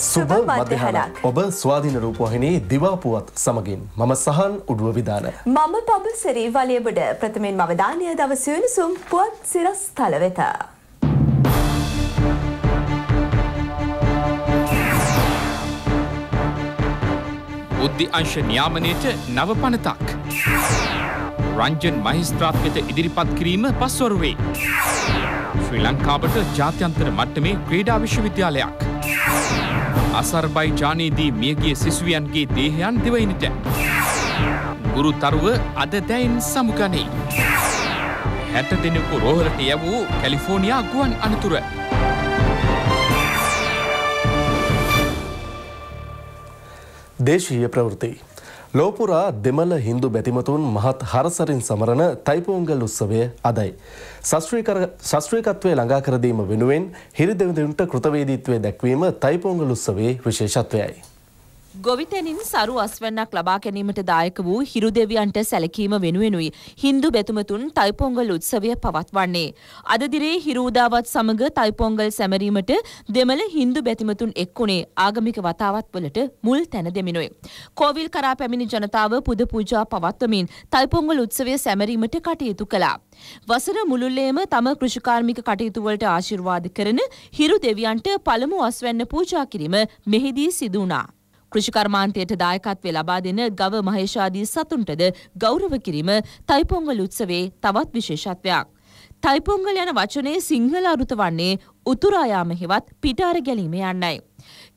සුබ මධ්‍යහන ඔබ ස්වාධීන රූපවාහිනී දිවාපුවත් සමගින් මම සහන් උඩුව විධාන මම පබසරී වලියබඩ ප්‍රථමෙන් මවධානය දවසයනිසුම් පුවත් සිරස් තලවෙත උද්ධි අංශ න්‍යාමනයට නව පනතක් රංජන් මහිස්ත්‍රාත් වෙත ඉදිරිපත් කිරීම පස්වරුවේ ශ්‍රී ලංකාවට ජාත්‍යන්තර මට්ටමේ ක්‍රීඩා විශ්වවිද්‍යාලයක්. අසර්බයිජානයේදී මියගිය සිසුවියන්ගේ දේහයන් දෙවයිනට. ගුරුතරුව අද දැයින් සමුගනයි. හැට දෙනෙකු රෝහලට යැවූ කැලිෆෝනියා ගුවන් අනතුර. දේශීය ප්‍රවෘතියි. ලෝපුරා දෙමළ හින්දු බැතිමතුන් මහත් හරසරින් සමරන තයිපෝංගල් උත්සවය අදයි. ශස්ත්‍රීකත්වය ළඟා කරදීම වෙනුවෙන් හිරිදෙවිඳුන්ට කෘතවේදීත්වය දැක්වීම තයිපෝංගල් උත්සවයේ විශේෂත්වයයි. ගොවිතැනින් සරු අස්වැන්නක් ලබා ගැනීමට දායක වූ හිරු දෙවියන්ට සැලකීම වෙනුවෙනුයි හින්දු බැතුමතුන් තයිපොංගල් උත්සවය පවත්වන්නේ. අද දිනේ හිරූදාවත් සමග තයිපොංගල් සැමරීමට දෙමළ හින්දු බැතිමතුන් එක්ුණේ ආගමික වතාවත් වලට මුල් තැන දෙමිනුයි. කෝවිල් කරා පැමිණි ජනතාව පුද පූජා පවත්වමින් තයිපොංගල් උත්සවය සැමරීමට කටයුතු කළා. වසර මුළුල්ලේම තම කෘෂිකාර්මික කටයුතු වලට ආශිර්වාද කරන හිරු දෙවියන්ට පළමු අස්වැන්න පූජා කිරීම මෙහිදී සිදු වුණා. කෘෂිකර්මාන්තයට දායකත්වය ලබා දෙන ගව මහේෂාදී සතුන්ටද ගෞරව කිරීම තයිපොංගල් උත්සවේ තවත් විශේෂත්වයක්. තයිපොංගල් යන වචනේ සිංහල අරුත වන්නේ උතුරා යාම හෙවත් පිටාර ගැලීම යන්නයි.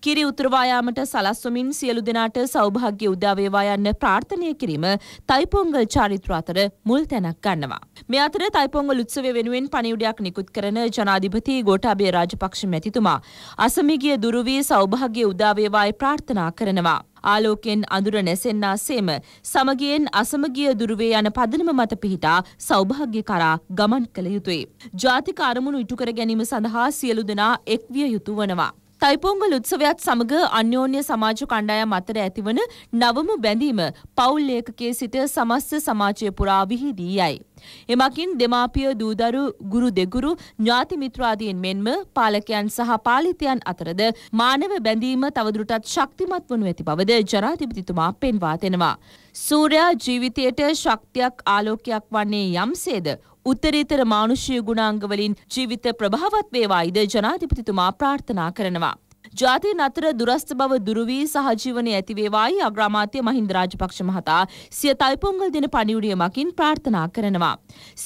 කිරි උතුරවා යාමට සලස්වමින් සියලු දෙනාට සෞභාග්‍ය උදා වේවා යන්න ප්‍රාර්ථනය කිරීම තයිපොංගල් චාරිත්‍ර අතර මුල් තැනක් ගන්නවා. මේ අතර තයිපොංගල් උත්සවය වෙනුවෙන් පණිවුඩයක් නිකුත් කරන ජනාධිපති ගෝඨාභය රාජපක්ෂ මැතිතුමා අසමීගිය දුරු වී සෞභාග්‍ය උදා වේවායි ප්‍රාර්ථනා කරනවා. ආලෝකයෙන් අඳුර නැසෙන්නාසේම සමගියෙන් අසමගිය දුරුවේ යන පදනම මත පිහිටා සෞභාග්‍ය කරා ගමන් කළ යුතුයි. ජාතික අරමුණු ඉටු කර ගැනීම සඳහා සියලු දෙනා එක්විය යුතු වනවා. තයිපොංගල් උත්සවයත් සමග අන්‍යෝන්‍ය සමාජ කණ්ඩායම් අතර ඇතිවන නවම බැඳීම පවුල් ලේකකයේ සිට සමස්ත සමාජය පුරා විහිදී යයි. එමකින් දෙමාපිය දූදරු ගුරු දෙගුරු ඥාති මිත්‍රාදීන් මෙන්ම පාලකයන් සහ පාලිතයන් අතරද මානව බැඳීම තවදුරටත් ශක්තිමත් වනු ඇති බවද ජනාධිපතිතුමා පෙන්වා දෙනවා. සූර්යා ජීවිතයට ශක්තියක් ආලෝකයක් වන්නේ යම්සේද උත්තරීතර මානුෂීය ගුණාංගවලින් ජීවිත ප්‍රභාවත් වේවායිද ජනාධිපතිතුමා ප්‍රාර්ථනා කරනවා. ජාතින් අතර දුරස්ථ බව දුරුවී සහජීවනය ඇතිවේවායි අග්‍රාමාත්‍ය මහින්ද රාජපක්ෂ මහතා සිය තයිපොංගල් දින පණිවුඩිය මකින් ප්‍රාර්ථනා කරනවා.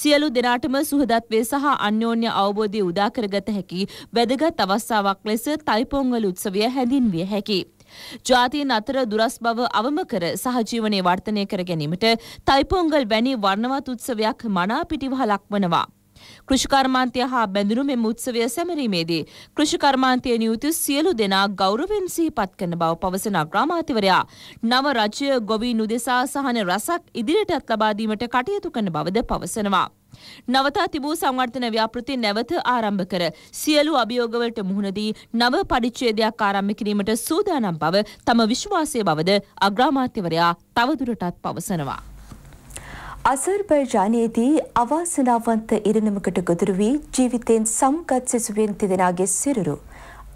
සියලු දෙනාටම සුහදත්වය සහ අන්‍යෝන්‍ය අවබෝධය උදාකරගත හැකි වැදගත් අවස්ථාවක් ලෙස තයිපොංගල් උත්සවය හැඳින්විය හැකි. ජාතීන් අතර දුරස් බව අවම කර සහජීවනයේ වර්ධනය කර ගැනීමට තයිපොංගල් වැනි වර්ණවත් උත්සවයක් මනා පිටිවහ ලක්වනවා. කෘෂිකර්මාන්තය හා බැඳුණු මෙම උත්සවය සැමරීමේදී කෘෂිකර්මාන්තය නියුතු සියලු දෙනා ගෞරවෙන් සිහිපත් කරන බව පවසන අග්‍රාමාත්‍යවරයා නව රජය ගොවීන් උදෙසා සහන රසක් ඉදිරියටත් ලබා දීමට කටයුතු කරන බවද පවසනවා. නවතා තිබූ සංවර්ධන ව්‍යාපෘති නැවත ආරම්භ කර සියලු අභියෝගවලට මුහුණදී නව පරිච්ඡේදයක් ආරම්භ කිරීමට සූදානම් බව තම විශ්වාසය බවද අග්‍රාමාත්‍යවරයා තවදුරටත් පවසනවා. අසර්බයිජානයේදී අවාසනාවන්ත ඉරණමකට ගොදුරු වී ජීවිතයෙන් සම්ගත් සිසුවෙන් තිදෙනාගේ සිරුරු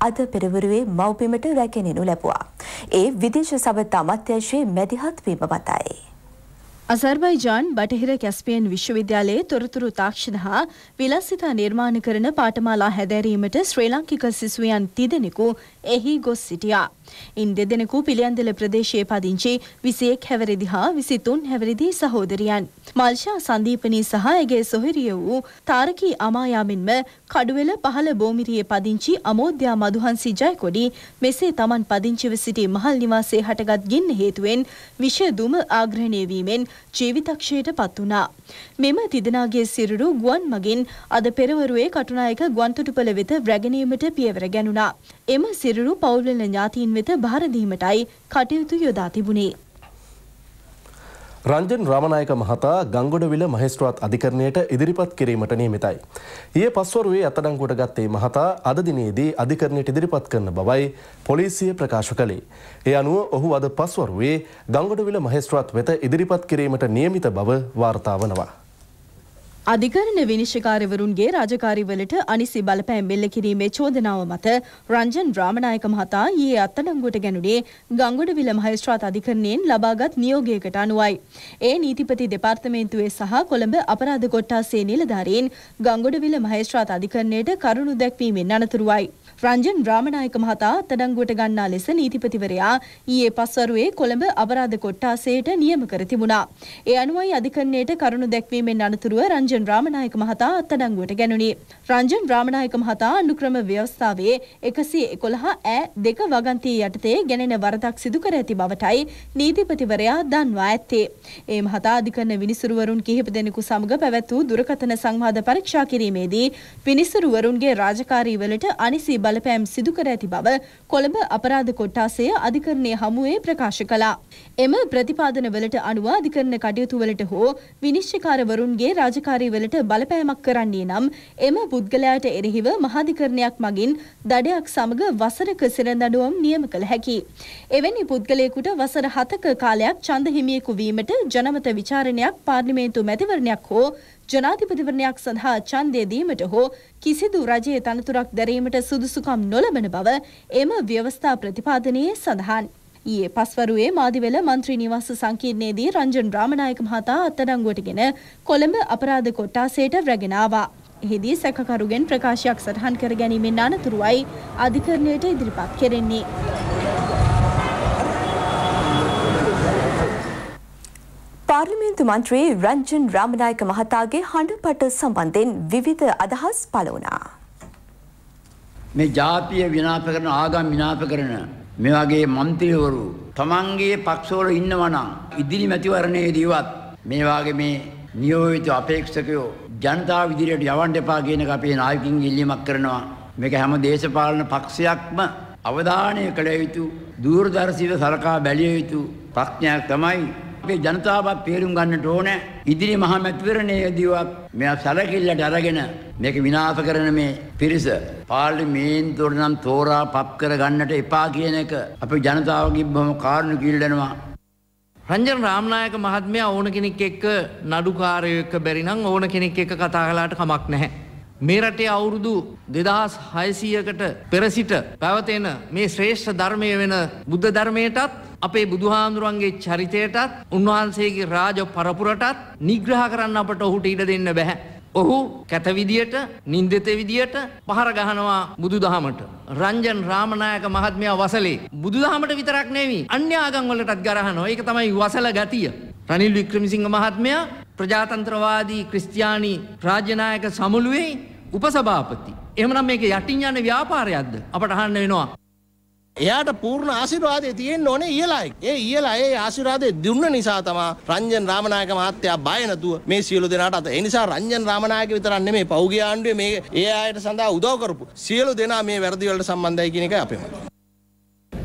අද පෙරවරුවේ මව්පිමට රැකෙනෙනු ලැබුවා. ඒ විදේශ සබත් අමත්‍යශයේ මැදිහත් වීම මතයි. අසර්බයිජාන් බටහිර කැස්පියන් විශ්වවිද්‍යාලයේ තොරතුරු තාක්ෂණ හා විලාසිතා නිර්මාණ කරන පාඨමාලා හැදෑරීමට ශ්‍රී ලාංකික සිසුවියන් තිදෙනෙකු එහි ගොස් සිටියා. ඉන් දෙදෙනෙකු පිළියන්දල ප්‍රදේශයේ පදිංචි විසියෙක් හැවරිදි හා විසිතුන් හැවරිදි සහෝදරියන්. මල්ෂා සන්දීපනී සහ ඇගේ සොහිරිය වූ තාරකී අමායාමින්ම කඩුවෙල පහළ බෝමිරියේ පදිංචි අමෝද්‍යා මදුහන්සි ජයකොඩි මෙසේ තමන් පදිංචිව සිටි මහල් නිවාසේ හටගත් ගින්න හේතුවෙන් විෂදුම ආග්‍රහණය වීමෙන් ජීවිතක්ෂයට පත් වුණා. මෙම තිදෙනාගේ සිරුරු ගුවන් මගින් අද පෙරවරුවේ කටුනායක ගුවන්තොටුපළ වෙත රැගෙනීමට පියවර ගැනුණා. එම සිරුරු පිරුණු පවුල්වෙන ඥාතීන් වෙත භාරදීමටයි කටයුතු යොදා තිබුණේ. රංජන් රාමනායක මහතා ගංගොඩවිල මහේස්ත්‍රාත් අධිකරණයට ඉදිරිපත් කිරීමට නියමිතයි. ඊයේ පස්වරුවේ අත්අඩංගුවට ගත්තේ මහතා අද දිනේදී අධිකරණයට ඉදිරිපත් කරන බවයි පොලිසිය ප්‍රකාශ කළේ. ඒ අනුව ඔහු අද පස්වරුවේ ගංගොඩවිල මහේස්ත්‍රාත් වෙත ඉදිරිපත් කිරීමට නියමිත බව වාර්තා වනවා. අධිකරණ විනිශ්චකාරවරුන්ගේ රාජකාරිවලට අනිසි බලපෑම් මෙල්ල කිරීමේ චෝදනාව මත රංජන් ද්‍රාමනායක මහතා ඊයේ අත්අඩංගුවට ගැනුණේ ගංගොඩවිල මහේස්ත්‍රාත් අධිකරණයෙන් ලබාගත් නියෝගයකට අනුවයි. ඒ නීතිපති දෙපාර්තමේන්තුවේ සහ කොළඹ අපරාධ කොට්ටාසේ නිලධාරීන් ගංගොඩවිල මහේස්ත්‍රාත් අධිකරණයට කරුණු දැක්වීමෙන් අනතුරුවයි. රංජන් රාමනායක මහතා අත්අඩංගුවට ගන්නා ලෙස නීතිපතිවරයා ඊයේ පස්වරුවේ කොළඹ අපරාධ කොට්ටාසයට නියම කර තිබුණා. ඒ අනුවයි අධිකරණයට කරුණු දැක්වීමෙන් අනතුරුව රංජන් රාමනායක මහතා අත්අඩංගුවට ගැනුණි. රංජන් රාමනායක මහතා අනුක්‍රම ව්‍යවස්ථාවේ 111 ඈ 2 වගන්තිය යටතේ ගැනෙන වරදක් සිදු කර ඇති බවටයි නීතිපතිවරයා දන්වා ඇත්තේ. ඒ මහතා අධිකරණ විනිසුරුවරුන් කිහිප දෙනෙකු සමග පැවැත් වූ දුරකථන සංවාද පරීක්ෂා කිරීමේදී විනිසුරුවරුන්ගේ රාජකාරීවලට අනිසි බල බලපෑම් සිදු කර ඇති බව කොළඹ අපරාධ කොට්ටාසය අධිකරණය හමුවේ ප්‍රකාශ කළා. එම ප්‍රතිපාදනවලට අනුව අධිකරණ කටයුතුවලට හෝ විනිශ්චකාරවරුන්ගේ රාජකාරීවලට බලපෑමක් කරන්නේ නම් එම පුද්ගලයාට එරෙහිව මහාධිකරණයක් මගින් දඩයක් සමග වසරක සිරදඩුවම් නියම කළ හැකි. එවැනි පුද්ගලයෙකුට වසර හතක කාලයක් චන්ද හිමියෙකු වීමට ජනමත විචාරණයක් පාර්ලිමේන්තු මැතිවරණයක් හෝ ජනාධිපතිවරණයක් සඳහා ඡන්දය දීමට හෝ කිසිදු රජයේ තනතුරක් දැරීමට සුදුසුකම් නොලබන බව එම ව්‍යවස්ථා ප්‍රතිපාදනයේ සඳහන්. ඊයේ පස්වරුවේ මාදිවෙල මන්ත්‍රී නිවාස සංකීර්ණයේදී රංජන් රාමනායක මහතා අත්අඩංගුවටගෙන කොළඹ අපරාධ කොට්ටාසයට රැගෙන ආවා. එහිදී සැකකරුගෙන් ප්‍රකාශයක් සටහන් කර ගැනීමෙන් අනතුරුවයි අධිකරණයට ඉදිරිපත් කෙරෙන්නේ. පාර්ලිමේන්තු මන්ත්‍රී රංජන් රාමනායක මහතාගේ හඬපට සම්බන්ධයෙන් විවිධ අදහස් පළ වුණා. මේ ජාතිය විනාප කරන ආගම් විනාප කරන මේ වගේ മന്ത്രിවරු තමන්ගේ පක්ෂවල ඉන්නවනම් ඉදිරි මැතිවරණයේදීවත් මේ වගේ මේ නියෝජිත අපේක්ෂකයෝ ජනතාව ඉදිරියට යවන්න එපා කියන එක අපේ නායකින් ඉල්ලීමක් කරනවා. මේක හැම දේශපාලන පක්ෂයක්ම අවධානය කළ යුතු දූරදර්ශීව සලකා බැලිය යුතු ප්‍රඥාවක් තමයි අපේ ජනතාවත් තේරුම් ගන්නට ඕන ඉදිරි මහමැතිවරණයේදීවත් මෙයා සැලකිල්ලට අරගෙන මේක විනාශ කරන මේ පිරිස පාර්ලිමේන්තුවට නම් තෝරා පප් කර ගන්නට එපා කියන එක අපේ ජනතාව කිව්වම කාරණු කිල්ලනවා රංජන රාමනායක මහත්මයා ඕන කෙනෙක් එක්ක නඩුකාරයෙක් බැරි නම් ඕන කෙනෙක් එක්ක කතා කළාට කමක් නැහැ මේ රටේ අවුරුදු 2600කට පෙර සිට පැවතෙන මේ ශ්‍රේෂ්ඨ ධර්මය වෙන බුද්ධ ධර්මයටත් අපේ බුදුහාමුදුරන්ගේ චරිතයටත් උන්වහන්සේගේ රාජ පරපුරටත් නිග්‍රහ කරන්න අපට ඔහුට ඉඩ දෙන්න බැහැ. ඔහු කැත විදියට නින්දිත විදියට පහර ගහනවා බුදුදහමට. රංජන් රාමනායක මහත්මයා වසලේ බුදුදහමට විතරක් නෙවෙයි අන්‍ය ආගම් වලටත් ගරහනවා. ඒක තමයි වසල ගතිය. රනිල් වික්‍රමසිංහ මහත්මයා ප්‍රජාතන්ත්‍රවාදී ක්‍රිස්තියානි රාජ්‍යනායක සමුළුවේ උපසභාපති. එහමනම් මේක යටින් යන ව්‍යාපාරයක්ද අපට අහන්න වෙනවා. එයාට පූර්ණ ආශිර්වාදය තියෙන්න ඕනේ ඊළයි. ඒ ඊළා ඒ ආශිර්වාදය දුන්න නිසා තමයි රංජන් රාමනායක මහත්තයා බය නැතුව මේ සියලු දෙනාට අත. ඒ නිසා රංජන් රාමනායක විතරක් නෙමෙයි පෞගේ ආණ්ඩුවේ මේ ඒ ආයතන සඳහා උදව් කරපු සියලු දෙනා මේ වැඩ දිවලට සම්බන්ධයි කියන එකයි අපේ මතය.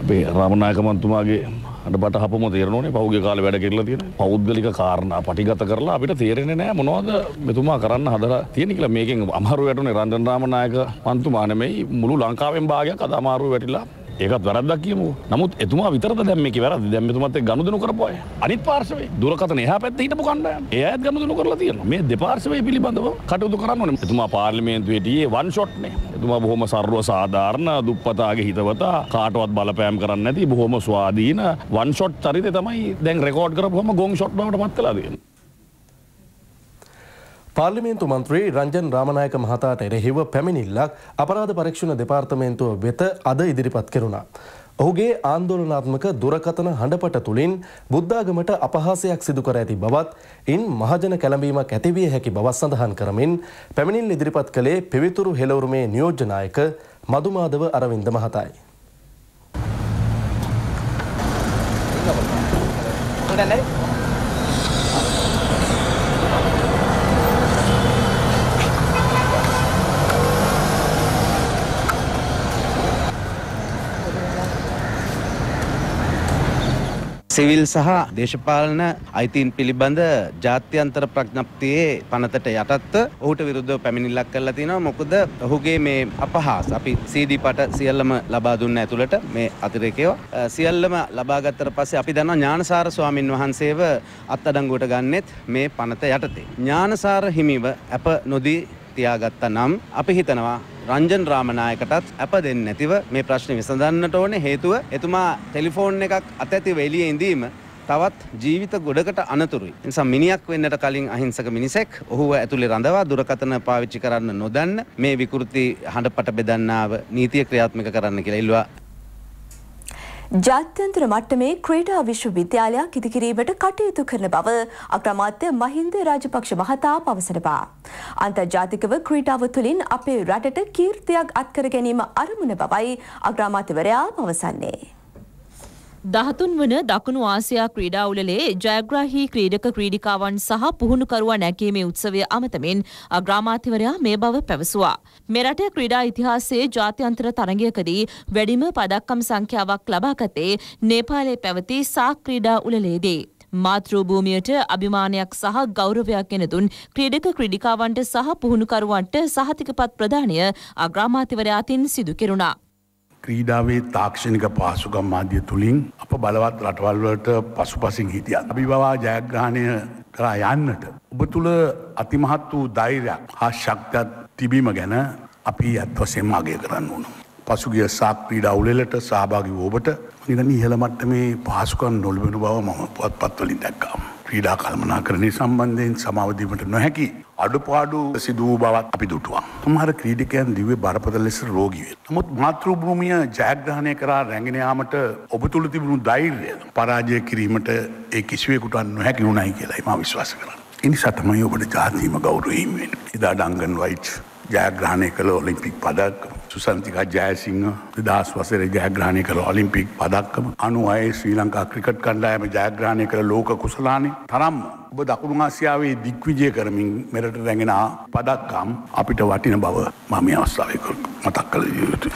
අපේ රාමණයකමන්තුමාගේ අට පටහපම තේරනේ පහුගේ කාල වැඩ කෙරලා තියෙන පෞද්ගලික කාරණ පටිගත කරලා අපිට තේරෙන නෑ මොනවද මෙතුමා කරන්න හදර තියෙන කියලා මේකෙන් අමාරු වැටුනේ රන්ජන් රාමණයක මන්තුමානමයි මුළු ලංකාවෙන් භාගයක් අද අමාරු වැටිලා ඒකත් වැරදක් කියමු නමුත් එතුමා විතර දැම්ම එක වැරද දැමතුමත් ගනුදනු කරපය අනිත් පාර්ශවේ දුරකතන එහ පැත් හිට කණ්ඩ ඒත් ගනුදනු කරලා තියන මේ දෙපාර්ශවය පිළිබඳව කටයුතු කරන්න එතුමා පාර්ලිමේන්තුවටයේ වන් ෂොට්නේ එතුමා බොහොම සර්ව සාධාරණ දුප්පතාගේ හිතවතා කාටවත් බලපෑම් කරන්න ඇති බොහොම ස්වාදීන වන් ෂොට් චරිත තමයි දැන් රෙකෝඩ් කරපුහම ගොන් ෂොට්ට පත්වෙලා දන්න පාර්ලිමේන්තු මන්ත්‍රී රංජන් රාමණයක මහතාට එරෙහිව පැමිණිල්ලක් අපරාධ පරීක්ෂණ දෙපාර්තමේන්තුව වෙත අද ඉදිරිපත් කෙරුණා. ඔහුගේ ආන්දෝලනාත්මක දුරකතන හඬපට තුළින් බුද්ධාගමට අපහාසයක් සිදුකර ඇති බවත් ඉන් මහජන කැළඹීමක් ඇතිවිය හැකි බවත් සඳහන් කරමින් පැමිණිල් ඉදිරිපත් කළේ පිවිතුරු හෙලවුරුමේ නියෝජ්‍යනායක මදුමාදව අරවින්ද මහතායි. Thank you. සිවිල් සහ දේශපාලන අයිතීන් පිළිබඳ ජාත්‍යන්තර ප්‍රඥප්තියේ පනතට යටත්ව ඔහුට විරුද්ධව පැමිණිල්ලක් කරලා තිනවා මොකද ඔහුගේ මේ අපහාස අපි CD පට සියල්ලම ලබා දුන්න ඇතුළට මේ අතිරේකේව සියල්ලම ලබා ගත්තට පස්සේ අපි දන්නවා ඥානසාර ස්වාමින් වහන්සේව අත්අඩංගුවට ගන්නෙත් මේ පනත යටතේ ඥානසාර හිමිව අප නොදී තියාගත්තා නම් අපි හිතනවා රංජන් රාමනායකටත් අප දෙන්න නැතිව මේ ප්‍රශ්න විසඳන්නට ඕන හේතුව එතුමා ටෙලිෆෝන් එකක් අතඇතිව එලිය ඉඳීම තවත් ජීවිත ගොඩකට අනතුරුයි. නිසා මිනිියක් වෙන්නට කලින් අහිංසක මිනිසෙක් ඔහුව ඇතුළි රඳවා දුරකතන පාවිච්චි කරන්න නොදන්න මේ විකෘති හඬ පට බෙදන්නාව නීතිය ක්‍රියාත්මික කරන්න කියලා ඉල්වා ජාත්‍යන්තර මට්ටමේ ක්‍රීඩා විශ්වවිද්‍යාලයක් ඉදිකිරීමට කටයුතු කරන බව අග්‍රාමාත්‍ය මහින්ද රාජපක්ෂ මහතා පවසනවා. අන්තර්ජාතිකව ක්‍රීඩාව තුළින් අපේ රටට කීර්තියක් අත්කර ගැනීම අරමුණ බවයි අග්‍රාමාත්‍යවරයා පවසන්නේ. දහතුන් වන දකුණු ආසියා ක්‍රීඩා උළලේ ජයග්‍රාහී ක්‍රීඩක ක්‍රීඩිකාවන් සහ පුහුණුකරුවා නැකීමේ උත්සවය අමතමින් අග්‍රාමාත්‍යවරයා මේ බව පැවසුවා. මෙරට ක්‍රීඩා ඉතිහාසයේ ජාත්‍යන්තර තරගයකදී වැඩිම පදක්කම් සංඛ්‍යාවක් ලබාගත්තේ නේපාලයේ පැවති සා ක්‍රීඩා උළලේදී. මාතෘභූමියට අභිමානයක් සහ ගෞරවයක් ගෙන දුන් ක්‍රීඩක ක්‍රීඩිකාවන්ට සහ පුහුණුකරුවන්ට සහතිකපත් ප්‍රදානය අග්‍රාමාත්‍යවරයා අතින් සිදු කෙරුණා. ක්‍රීඩාවේ තාක්ෂණික පාසුකම් මාධ්‍ය තුළින් අප බලවත් රටවල්වලට පසුපසින් හිටිය. අභිබවා ජයග්‍රහණය කරා යන්නට. ඔබ තුළ අතිමහත් වූ දෛරයක් හා ශක්තත් තිබීම ගැන අපි ඇත්වසෙන් අගය කරන්න ඕන. පසුගිය සාක් පීඩ අවුලෙලට සහභාගි වූ ඔබට නිගනි ඉහළමට්ට මේ පාසුකන් නොල්බෙනු බව මම පුවත් පත්වලින් දැක්කාම්. ක්‍රීඩා කල්මනාකරණය සම්බන්ධයෙන් සමාවදීමට නොහැකි අඩුපාඩු සිදුව බවත් අපි දුටුවන්. සමහර ක්‍රීඩිකයන් දිවේ බරපතල ලෙස රෝගීවේ. නමුත් මාතෘ භූමිය ජයග්‍රහණය කරා රැගෙන යාමට ඔබ තුළ තිබුණු ධෛර්යය පරාජය කිරීමට ඒ කිසිවෙකුට නොහැකි වුණයි කියලා මා විශ්වාස කරන්න. එනිසා තමයි ඔබට ජාතිීම ගෞරවීමෙන් එදා ඩංගන් වයිට් ජයග්‍රහණය කළ ඔලිම්පික් පදක් සුසන්තික ජයසිංහ දස් වසර ජයග්‍රහණය කළ ඔලිම්පික් පදක්කම අනු අයි ශ්‍රී ලංකා ක්‍රිකට් කණ්ඩායම ජයග්‍රහණය කළ ලෝක කුසලානේ තරම් ඔබ දකුණු ආසියාවේ දික්විජය කරමින් මෙරට රැඟෙන පදක්කම් අපිට වටින බව මම අවස්ථාවක මතක් කළ යුතු.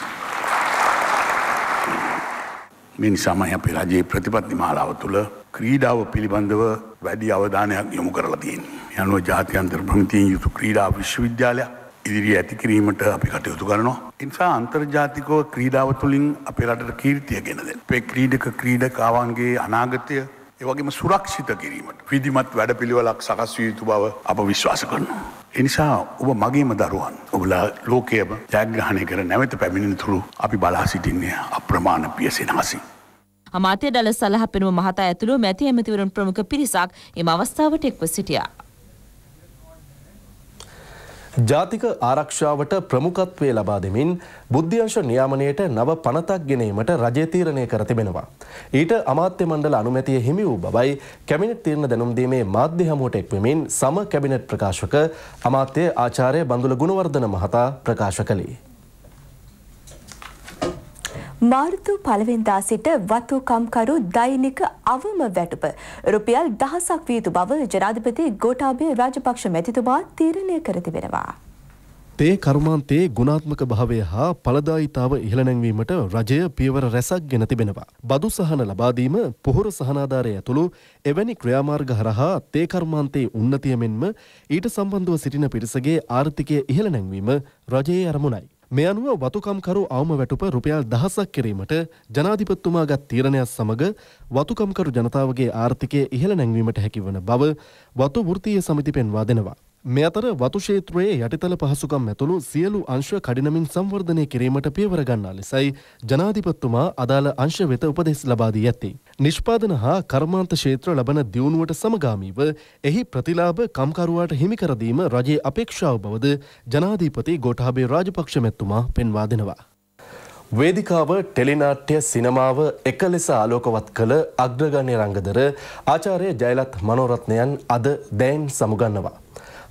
මේ නිසාමයි අපේ රජයේ ප්‍රතිපත්ති මාලාව තුළ ක්‍රීඩාව පිළිබඳව වැඩි අවධානයක් යොමු කරලා තියෙන. යනුව ජාතියන්තර ප්‍රමිතියෙන් යුතු ක්‍රීඩා විශ්වවිද්‍යාලයක් ඉදිරි ඇති කිරීමට අපි කටයුතු කරනවා. එනිසා අන්තර්ජාතිකව ක්‍රීඩාව තුළින් අපේ රටට කීර්තිය ගෙනද. අපේ ක්‍රීඩක ක්‍රීඩකාවන්ගේ අනාගතය ඒවගේම සුරක්ෂිත කිරීමට විදිමත් වැඩ පිළිවලක් සකස් විය යුතු බව අප විශ්වාස කරනවා. එනිසා ඔබ මගේම දරුවන් ඔබලා ලෝකයම ජයග්‍රහණය කර නැවත පැමිණෙන තුරු අපි බලා සිටින්නේ අප්‍රමාණ පියසෙනහසින්. අමාත්‍ය දළ සලහ පෙනුම මහතා ඇතුළු මැති ඇමතිවරුන් ප්‍රමුඛ පිරිසක් එම අවස්ථාවට එක්ව සිටියා. ජාතික ආරක්ෂාවට ප්‍රමුඛත්වය ලබා දෙමින් බුද්ධ්‍යංශ නියාමනයට නව පනතක් ගෙනීමට රජය තීරණය කර තිබෙනවා. ඊට අමාත්‍ය මණ්ඩල අනුමැතිය හිමි වූ බවයි කැබිනට් තීරණ දැනුම්දීමේ මාධ්‍ය හමුවට එක්වෙමින් සම කැබිනට් ප්‍රකාශක අමාත්‍ය ආචාර්ය බඳුල ගුණවර්ධන මහතා ප්‍රකාශ කළේ. මාර්තු පළවෙනිදා සිට වතුකම්කරු දෛනික අවම වැටුප රුපියල් දහසක් විය යුතු බව ජනාධිපති ගෝඨාභය රාජපක්ෂ මැතිතුමා තීරණය කර තිබෙනවා. තේ කර්මාන්තයේ ගුණාත්මක භාවය හා පලදායිතාව ඉහළනැංවීමට රජය පියවර රැසක් ගෙන තිබෙනවා. බදු සහන ලබාදීම පොහොර සහනාධාරය ඇතුළු එවැනි ක්‍රියාමාර්ග හරහා තේ කර්මාන්තයේ උන්නතිය මෙන්ම ඊට සම්බන්ධව සිටින පිරිසගේ ආර්ථිකය ඉහළනැංවීම රජයේ අරමුණයි. මේ අනුව වතුකම්කරු අවම වැටුප රුපියල් දහසක් කිරීමට ජනාධිපත්තුමාගත් තීරණයක් සමග වතුකම්කරු ජනතාවගේ ආර්ථිකය ඉහළ නැංවීමට හැකිවන බව වතු වෘත්තීය සමිති පෙන්වා දෙනවා. මේ අතර වතු ක්ෂේත්‍රයේ යටිතල පහසුකම් ඇතුළු සියලු අංශ කඩිනමින් සංවර්ධනය කිරීමට පියවර ගන්නා ලෙසයි ජනාධිපතිතුමා අදාළ අංශ වෙත උපදෙස් ලබා දී ඇත්තේ. නිෂ්පාදන හා කර්මාන්ත ක්ෂේත්‍ර ලබන දියුණුවට සමගාමීව එහි ප්‍රතිලාභ කම්කරුවාට හිමි කර දීම රජයේ අපේක්ෂාව බවද ජනාධිපති ගෝඨාභය රාජපක්ෂ මැතිතුමා පෙන්වා දෙනවා. වේදිකාව ටෙලිනාට්‍ය සිනමාව එක ලෙස ආලෝකවත් කළ අග්‍රගණ්‍ය රංගදර ආචාර්ය ජයලත් මනෝරත්නයන් අද දැන් සමුගන්නවා.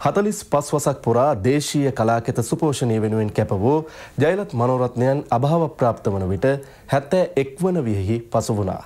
හතලිස් පස් වසක් පුරා දේශීය කලාකෙත සුපෝෂණය වෙනුවෙන් කැප වූ ජයලත් මනෝරත්නයන් අභාව ප්‍රාප්ත වන විට හැත්තෑ එක්වන වියෙහි පසු වුණා.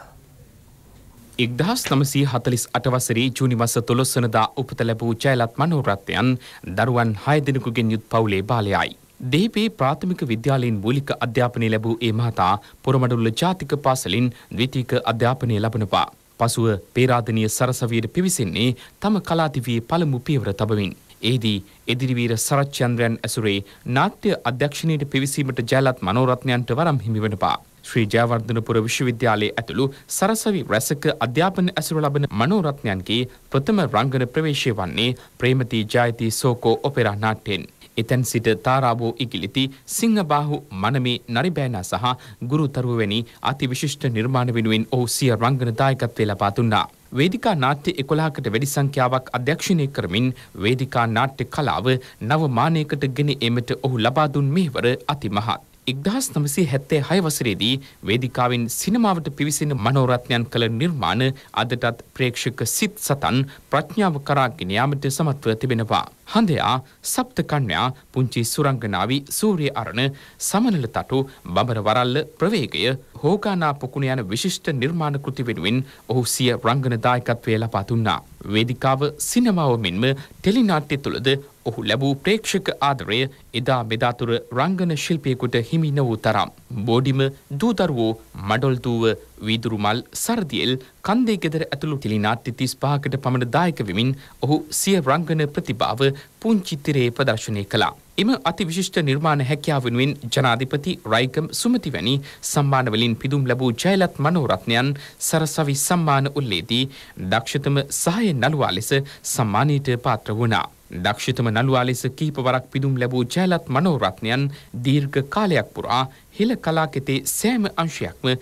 එක්දහස් නමසී හතලිස් අටවසරේ ජූනිවස තුළොස්සනදා උපත ලැබූ ජයලත් මනෝරත්නයන් දරුවන් හයදිනකුගෙන් යුත් පවුලේ බාලයයි. දේපේ ප්‍රාථමික විද්‍යාලයෙන් මූලික අධ්‍යාපනය ලැබූ ඒ මහතා පොරමඩුල්ල ජාතික පාසලින් ද්විතීක අධ්‍යාපනය ලබනවා. පසුව පේරාධනය සරසවයට පිවිසෙන්නේ තම කලාතිවයේ පළමු පියවර තබමින්. එහිදී එදිරිවීර සරත් චන්ද්‍රයන් ඇසුරේ නාට්‍ය අධ්‍යක්ෂණයට පිවිසීමට ජයලත් මනෝරත්නයන්ට වරම් හිමි වෙනවා. ශ්‍රී ජයවර්ධනපුර විශ්වවිද්‍යාලයේ ඇතුළු සරසවි රැසක අධ්‍යාපන ඇසුර ලබන මනෝරත්නයන්ගේ ප්‍රථම රංගන ප්‍රවේශය වන්නේ ප්‍රේමති ජයති සෝකෝ ඔපෙරා නාට්‍යයෙන්. එතැන් සිට තාරාබෝ ඉගිලිති සිංහබාහු මනමේ නරිබෑනා සහ ගුරුතරුවවැනි අතිවිශිෂ්ට නිර්මාණ වෙනුවෙන් ඔහු සිය රංගන දායකත්වය ලබා දුන්නා. වේදිකා නාට්‍ය 11කට වැඩි සංඛ්‍යාවක් අධ්‍යක්ෂණය කරමින් වේදිකා නාට්‍ය කලාව නව මානයකට ගෙන ඒමට ඔහු ලබා දුන් මෙහෙවර අතිමහත්. 1976 වසරේදී වේදිකාවෙන් සිනමාවට පිවිසෙන මනෝරත්නයන් කළ නිර්මාණ අදටත් ප්‍රේක්ෂක සිත් සතන් ප්‍රඥාව කරාගෙන යාමට සමත්ව තිබෙනවා. හඳයා සප්තකන්‍යා පුංචි සුරංගනාවී සූරිය අරණ සමනල තටු බබර වරල්ල ප්‍රවේගය හෝගානා පොකුණ යන විශිෂ්ට නිර්මාණ කෘති වෙනුවෙන් ඔහු සිය රංගන දායකත්වය ලබා දුන්නා. වේදිකාව සිනමාව මෙන්ම ටෙලිනාට්‍ය තුළද ඔහු ලැබූ ප්‍රේක්ෂක ආදරය එදා මෙදාතුර රංගන ශිල්පියෙකුට හිමි නොවූ තරම්. බෝඩිම දූදරුවෝ මඩොල්දුව වීදුරු මල් සරදියෙල් කන්දේ ගෙදර ඇතුළු ටෙලි නාට්‍ය 35කට පමණ දායක වෙමින් ඔහු සිය රංගන ප්‍රතිභාව පුංචි තිරේ ප්‍රදර්ශනය කළා. එම අතිවිශිෂ්ට නිර්මාණ හැකියාව වෙනුවෙන් ජනාධිපති රයිකම් සුමති වැනි සම්මානවලින් පිදුම් ලැබූ ජයලත් මනෝරත්නයන් සරසවි සම්මාන උල්ලේදී දක්ෂතම සහාය නළුවා ලෙස සම්මානීට පාත්‍ර වුණා. දක්ෂිතම නළුවා ලෙස කීපවරක් පිදුම් ලැබූ ජයලත් මනෝරත්නයන් දීර්ඝ කාලයක් පුරා හෙළ කලාකෙතේ සෑම අංශයක්ම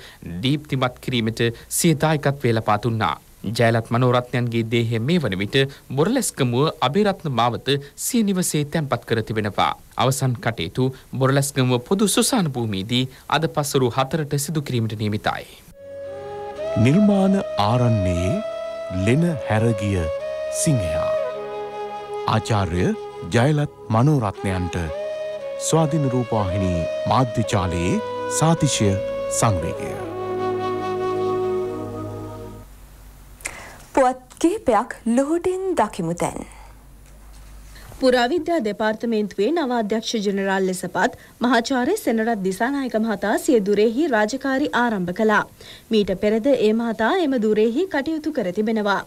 දීප්තිමත් කිරීමට සියදායකත්වය ලබා දුන්නා. ජයලත් මනෝරත්නයන්ගේ දේහය මේ වන විට බොරලැස්කමුව අභිරත්න මාවත සිය නිවසේ තැන්පත් කර තිබෙනවා. අවසන් කටයුතු බොරලැස්කමුව පොදු සුසාන භූමියේදී අද පසරු හතරට සිදු කිරීමට නියමිතයි. නිර්මාණ ආරන්නේ ලෙන හැරගිය සිංහයා ආචාර්ය ජයලත් මනෝරත්නයන්ට ස්වාධින රූපාහිනී මාධ්‍යචාලයේ සාතිශය සංවේගය. පුවත් කිහිපයක් ලොහුටින් දකිමු දැන්. පුරාවිද්‍යා දෙපාර්තමේන්තුවේ නව අධ්‍යක්ෂ ජනරාල් ලෙස පත් මහාචාර්ය සෙනරත් දිසානායක මහතා සිය දුරෙහි රාජකාරි ආරම්භ කළා. මීට පෙරද ඒ මහතා එම දුරෙහි කටයුතු කර තිබෙනවා.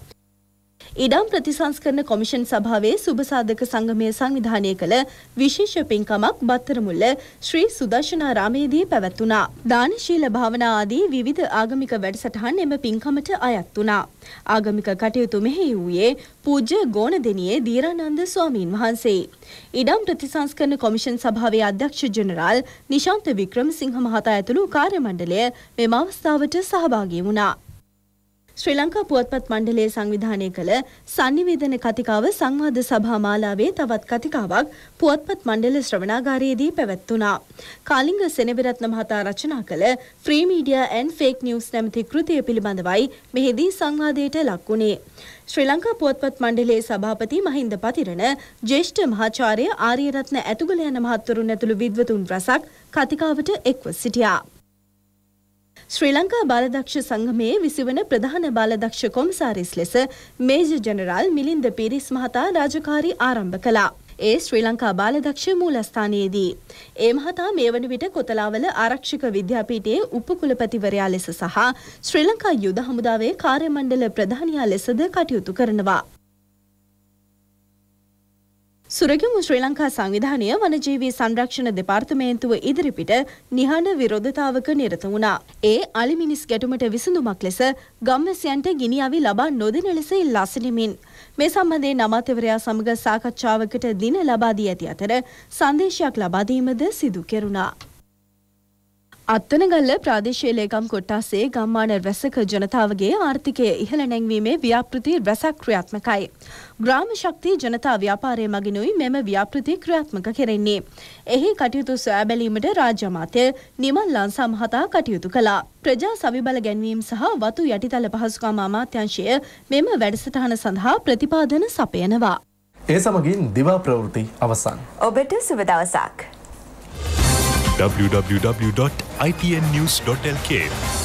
ඉඩම් ප්‍රතිසංස්කරණ කොමිෂන් සභාවේ සුබසාධක සංගමය සංවිධානය කළ විශේෂ පින්කමක් බත්තරමුල්ල ශ්‍රී සුදර්ශනාරාමේදී පැවැත්වුණා. දානශීල භාවනා ආදී විවිධ ආගමික වැඩසටහන් එම පින්කමට අයත් වුණා. ආගමික කටයුතු මෙහි වූයේ පූජ්‍ය ගෝණදෙනියේ දීරානන්ද ස්වාමීන් වහන්සේ. ඉඩම් ප්‍රතිසංස්කරණ කොමිෂන් සභාවේ අධ්‍යක්ෂ ජෙනරාල් නිශාන්ත වික්‍රමසිංහ මහතා ඇතුළු කාර්යමණ්ඩලය මෙම අවස්ථාවට සහභාගී වුණා. ශ්‍රී ලංකා පුවත්පත් මණ්ඩලය සංවිධානය කළ sannivedana කතිකාව සංවාද සභා මාලාවේ තවත් කතිකාවක් පුවත්පත් මණ්ඩල ශ්‍රවණාගාරයේදී පැවැත්වුණා. කාලිංග සෙනවිරත්න මහතා රචනා කළ Free Media and Fake News නැමැති කෘතිය පිළිබඳවයි මෙහිදී සංවාදයට ලක් වුණේ. ශ්‍රී ලංකා පුවත්පත් මණ්ඩලයේ සභාපති මහින්ද පතිරණ ජේෂ්ඨ මහාචාර්ය ආරියරත්න ඇතුගල යන මහත්වරුන් ඇතුළු විද්වතුන් රැසක් කතිකාවට එක්ව සිටියා. ශ්‍රී ලංකා බාලදක්ෂ සංගමයේ විසිවන ප්‍රධාන බාලදක්ෂ කොමසාරිස් ලෙස මේජර් ජනරාල් මිලින්ද පිරිස් මහතා රාජකාරි ආරම්භ කළා. ඒ ශ්‍රී ලංකා බාලදක්ෂ මූලස්ථානයේදී. ඒ මහතා මේ වන විට කොතලාවල ආරක්ෂක විද්‍යාපීටයේ උපකුලපතිවරයා ලෙස සහ ශ්‍රී ලංකා යුද හමුදාවේ කාර්යමණ්ඩල ප්‍රධානියා ලෙසද කටයුතු කරනවා. සුරගමු ශ්‍රී ලංකා සංවිධානය වනජීවී සංරක්ෂණ දෙපාර්තමේන්තුව ඉදිරිපිට නිහඬ විරෝධතාවක නිරත වුණා. ඒ අලිමිනිස් ගැටුමට විසඳුමක් ලෙස ගම්වැසියන්ට ගිනි අවි ලබා නොදෙන ලෙස ඉල්ලා සිටිමින් මේ සම්බන්ධයෙන් අමාත්‍යවරයා සමග සාකච්ඡාවකට දින ලබා දී ඇති අතර සංදේශයක් ලබා දීමද සිදු කෙරුණා. අත්තනගල්ල ප්‍රාදේශීය ලේකම් කොට්ටාසේ ගම්මාන රැසක ජනතාවගේ ආර්ථිකය ඉහළ නැංවීමේ ව්‍යාපෘති රැසක් ක්‍රියාත්මකයි. ග්‍රාම ශක්තිය ජනතා ව්‍යාපාරය මගිනුයි මෙම ව්‍යාපෘති ක්‍රියාත්මක කෙරෙන්නේ. එහි කටයුතු සොයා බැලීමට රාජ්‍ය අමාත්‍ය නිමල්ලාන් සමහතා කටයුතු කළා. ප්‍රජා සවිබල ගැන්වීම සහ වතු යටිතල පහසුකම් අමාත්‍යංශය මෙම වැඩසටහන සඳහා ප්‍රතිපාදන සපයනවා. ඒ සමගින් දිවා ප්‍රවෘත්ති අවසන්. ඔබට සුබ දවසක්. www.ipnnews.lk